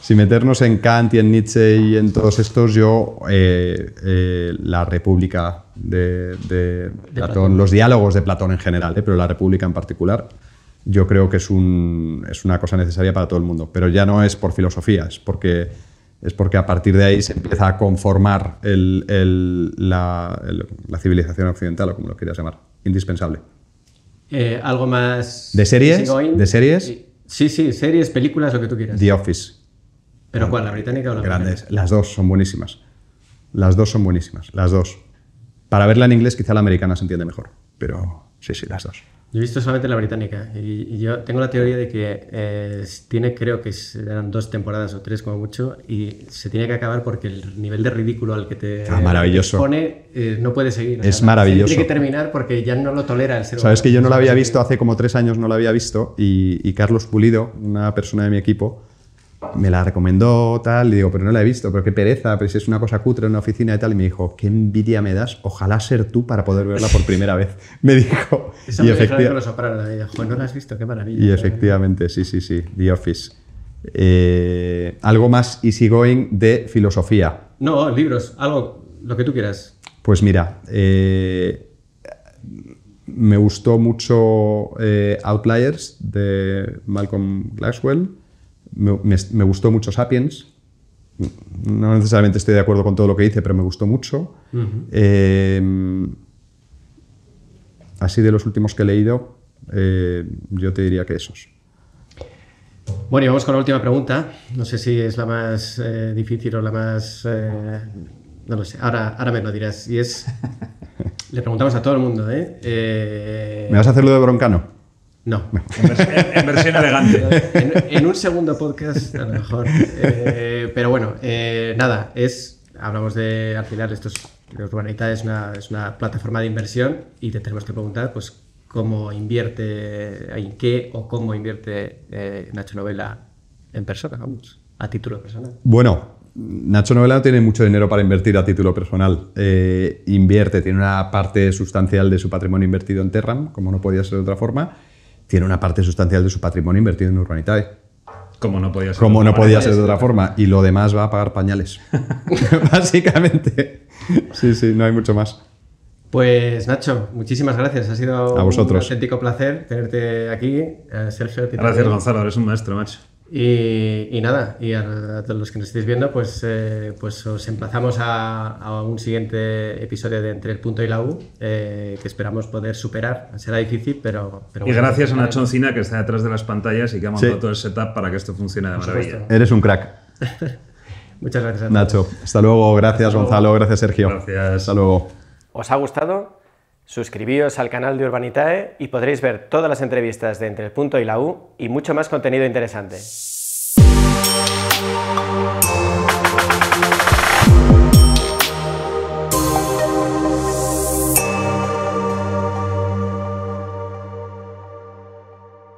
Sin meternos en Kant y en Nietzsche y en todos estos, yo. Eh, la República de, Platón, los diálogos de Platón en general, pero la República en particular, yo creo que es, una cosa necesaria para todo el mundo. Pero ya no es por filosofía, es porque, es porque a partir de ahí se empieza a conformar la, civilización occidental, o como lo quieras llamar. Indispensable. Eh, ¿Algo más? ¿De series? ¿De series? Sí, sí, series, películas, lo que tú quieras. The Office. ¿Pero cuál? ¿La británica o la Grandes. Las dos son buenísimas. Las dos son buenísimas. Las dos. Para verla en inglés, quizá la americana se entiende mejor. Pero sí, sí, las dos. Yo he visto solamente la británica y, yo tengo la teoría de que eh, tiene, creo que eran dos temporadas o tres como mucho, y se tiene que acabar porque el nivel de ridículo al que te ah, pone eh, no puede seguir. es maravilloso. Tiene que terminar porque ya no lo tolera el ser Sabes que yo no lo había visto, hace como tres años no lo había visto, y Carlos Pulido, una persona de mi equipo, me la recomendó, tal, y digo, pero no la he visto, pero qué pereza, pero si es una cosa cutre en una oficina y tal, y me dijo, qué envidia me das, ojalá ser tú para poder verla por primera vez, me dijo. y efectivamente... visto, maravilla. Y ¿eh? efectivamente, sí, sí, sí, The Office. Eh, algo más easygoing de filosofía. No, libros, algo, lo que tú quieras. Pues mira, eh, me gustó mucho Outliers de Malcolm Glaswell me, gustó mucho Sapiens. No necesariamente estoy de acuerdo con todo lo que hice pero me gustó mucho. Em, así de los últimos que he leído, eh, yo te diría que esos. Bueno, y vamos con la última pregunta. No sé si es la más eh, difícil o la más... Eh, no lo sé, ahora, ahora me lo dirás. Y es... Le preguntamos a todo el mundo, eh... me vas a hacer lo de broncano? No, en elegante. En, un segundo podcast, a lo mejor. Eh, pero bueno, eh, nada, es. Hablamos de, al final, esto es, Urbanita es una, es una plataforma de inversión y te tenemos que preguntar, pues, cómo invierte, en qué o cómo invierte eh, Nacho Novela en persona, vamos, a título personal. Bueno, Nacho Novela no tiene mucho dinero para invertir a título personal. invierte, tiene una parte sustancial de su patrimonio invertido en Terram, como no podía ser de otra forma tiene una parte sustancial de su patrimonio invertido en Urbanitae. Como no podía ser, Como no podía ser de otra forma. Y lo demás va a pagar pañales. Básicamente. Sí, sí, no hay mucho más. Pues Nacho, muchísimas gracias. Ha sido un auténtico placer tenerte aquí. Eh, gracias Gonzalo, eres un maestro, macho. Y, nada, y a, todos los que nos estáis viendo, pues, eh, pues os emplazamos a, un siguiente episodio de Entre el Punto y la U, eh, que esperamos poder superar. Será difícil, pero... y gracias a Nacho Encina, que está detrás de las pantallas y que ha montado todo el setup para que esto funcione de maravilla. Eres un crack. Muchas gracias. Nacho, hasta luego. Gracias, Gonzalo. Gracias, Sergio. Gracias. Hasta luego. ¿Os ha gustado? Suscribíos al canal de Urbanitae y podréis ver todas las entrevistas de Entre el Punto y la U y mucho más contenido interesante.